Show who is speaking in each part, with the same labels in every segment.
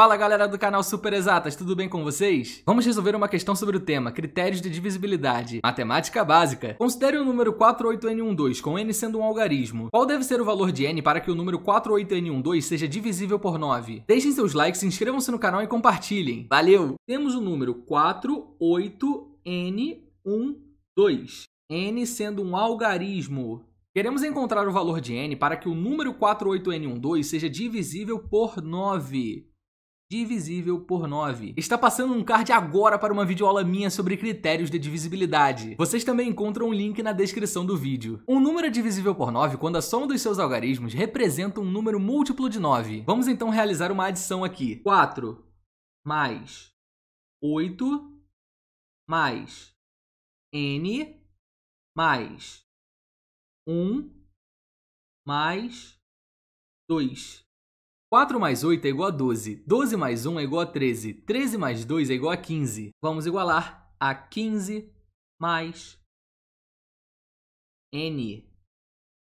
Speaker 1: Fala galera do canal Super Exatas, tudo bem com vocês? Vamos resolver uma questão sobre o tema critérios de divisibilidade, matemática básica. Considere o número 48N12 com n sendo um algarismo. Qual deve ser o valor de n para que o número 48N12 seja divisível por 9? Deixem seus likes, inscrevam-se no canal e compartilhem. Valeu! Temos o número 48N12, n sendo um algarismo. Queremos encontrar o valor de n para que o número 48N12 seja divisível por 9 divisível por 9. Está passando um card agora para uma videoaula minha sobre critérios de divisibilidade. Vocês também encontram um link na descrição do vídeo. Um número divisível por 9, quando a soma dos seus algarismos, representa um número múltiplo de 9. Vamos então realizar uma adição aqui. 4 mais 8 mais n mais 1 mais 2. 4 mais 8 é igual a 12, 12 mais 1 é igual a 13, 13 mais 2 é igual a 15. Vamos igualar a 15 mais n.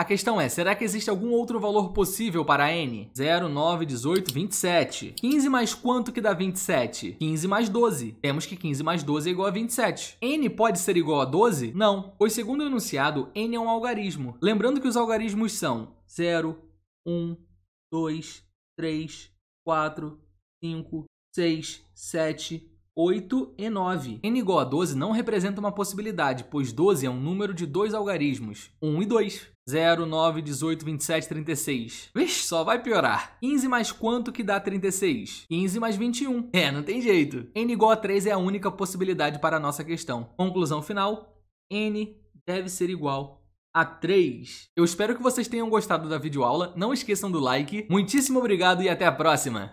Speaker 1: A questão é, será que existe algum outro valor possível para n? 0, 9, 18, 27. 15 mais quanto que dá 27? 15 mais 12. Temos que 15 mais 12 é igual a 27. n pode ser igual a 12? Não, pois segundo o enunciado, n é um algarismo. Lembrando que os algarismos são 0, 1, 2, 3, 4, 5, 6, 7, 8 e 9. n igual a 12 não representa uma possibilidade, pois 12 é um número de dois algarismos, 1 e 2. 0, 9, 18, 27, 36. Vixe, só vai piorar. 15 mais quanto que dá 36? 15 mais 21. É, não tem jeito. n igual a 3 é a única possibilidade para a nossa questão. Conclusão final, n deve ser igual a 3. Eu espero que vocês tenham gostado da videoaula. Não esqueçam do like. Muitíssimo obrigado e até a próxima!